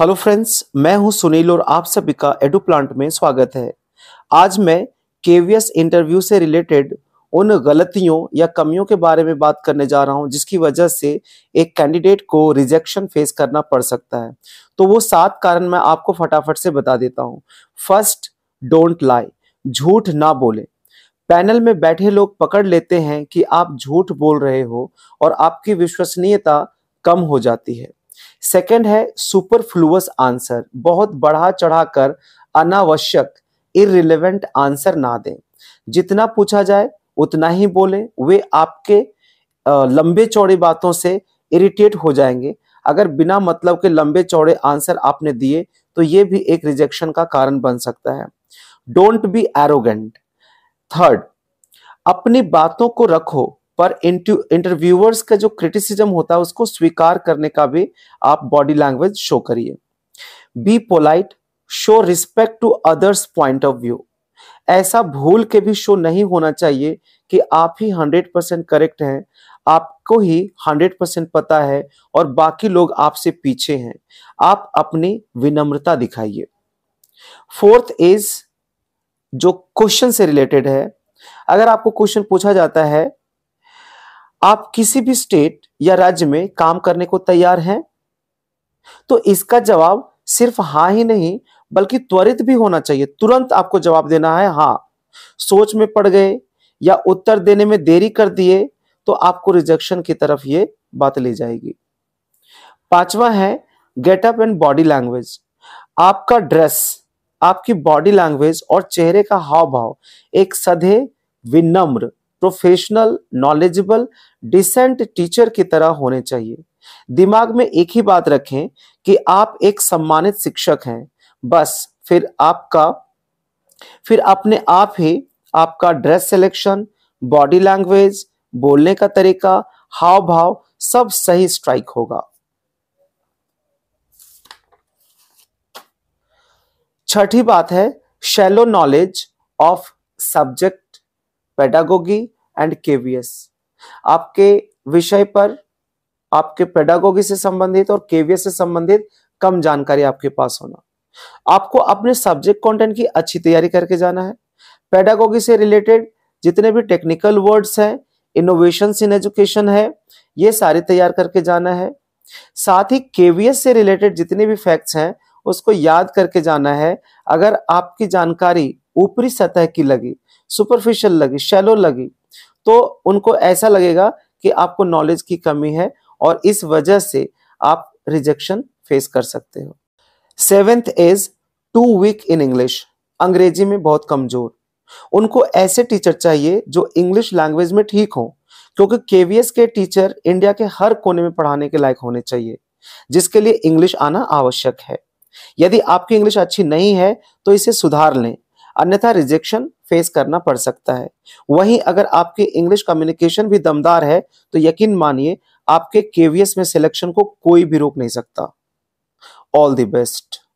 hello friends मैं हूं सुनील और आप सभी का एडू प्लांट में स्वागत है आज मैं केवीएस इंटरव्यू से रिलेटेड उन गलतियों या कमियों के बारे में बात करने जा रहा हूं जिसकी वजह से एक कैंडिडेट को रिजेक्शन फेस करना पड़ सकता है तो वो सात कारण मैं आपको फटाफट से बता देता हूं फर्स्ट डोंट लाई झूठ ना बोले पैनल में बैठे लोग पकड़ लेते हैं कि आप झूठ बोल रहे हो और आपकी विश्वसनीयता कम हो जाती है सेकंड है सुपरफ्लूअस आंसर बहुत बढ़ा चढ़ाकर अनावश्यक इरिलेवेंट आंसर ना दें जितना पूछा जाए उतना ही बोले वे आपके लंबे चौड़े बातों से इरिटेट हो जाएंगे अगर बिना मतलब के लंबे चौड़े आंसर आपने दिए तो ये भी एक रिजेक्शन का कारण बन सकता है डोंट बी एरोगेंट थर्ड अपनी बातों को रखो पर इंटरव्यूअर्स का जो क्रिटिसिज्म होता है उसको स्वीकार करने का भी आप बॉडी लैंग्वेज शो करिए be polite show respect to others point of view ऐसा भूल के भी शो नहीं होना चाहिए कि आप ही हंड्रेड परसेंट करेक्ट हैं आपको ही हंड्रेड परसेंट पता है और बाकी लोग आपसे पीछे हैं आप अपनी विनम्रता दिखाइए फोर्थ इज जो क्वेश्चन से रिलेटेड है अगर आपको क्वेश्चन पूछा जाता है आप किसी भी स्टेट या राज्य में काम करने को तैयार हैं तो इसका जवाब सिर्फ हाँ ही नहीं बल्कि त्वरित भी होना चाहिए तुरंत आपको जवाब देना है हाँ सोच में पड़ गए या उत्तर देने में देरी कर दिए तो आपको रिजेक्शन की तरफ ये बात ले जाएगी पांचवा है गेटअप एंड बॉडी लैंग्वेज आपका ड्रेस आपकी बॉडी लैंग्वेज और चेहरे का हाव भाव एक सधे विनम्र प्रोफेशनल नॉलेजेबल डिसेंट टीचर की तरह होने चाहिए दिमाग में एक ही बात रखें कि आप एक सम्मानित शिक्षक हैं बस फिर आपका फिर अपने आप ही आपका ड्रेस सिलेक्शन बॉडी लैंग्वेज बोलने का तरीका हाव भाव सब सही स्ट्राइक होगा छठी बात है shallow knowledge of subject pedagogy and KVS आपके विषय पर आपके पेडागोगी से संबंधित और केवीएस से संबंधित कम जानकारी आपके पास होना आपको अपने सब्जेक्ट कंटेंट की अच्छी तैयारी करके जाना है पेडागोगी से रिलेटेड जितने भी टेक्निकल वर्ड्स हैं इनोवेशन इन एजुकेशन है ये सारे तैयार करके जाना है साथ ही केवीएस से रिलेटेड जितने भी फैक्ट्स हैं उसको याद करके जाना है अगर आपकी जानकारी ऊपरी सतह की लगी सुपरफिशियल लगी शैलो लगी तो उनको ऐसा लगेगा कि आपको नॉलेज की कमी है और इस वजह से आप रिजेक्शन फेस कर सकते हो seventh is too weak in English अंग्रेजी में बहुत कमजोर उनको ऐसे टीचर चाहिए जो इंग्लिश लैंग्वेज में ठीक हो क्योंकि केवीएस के टीचर इंडिया के हर कोने में पढ़ाने के लायक होने चाहिए जिसके लिए इंग्लिश आना आवश्यक है यदि आपकी इंग्लिश अच्छी नहीं है तो इसे सुधार लें अन्यथा रिजेक्शन फेस करना पड़ सकता है वहीं अगर आपके इंग्लिश कम्युनिकेशन भी दमदार है तो यकीन मानिए आपके केवीएस में सिलेक्शन को कोई भी रोक नहीं सकता ऑल द बेस्ट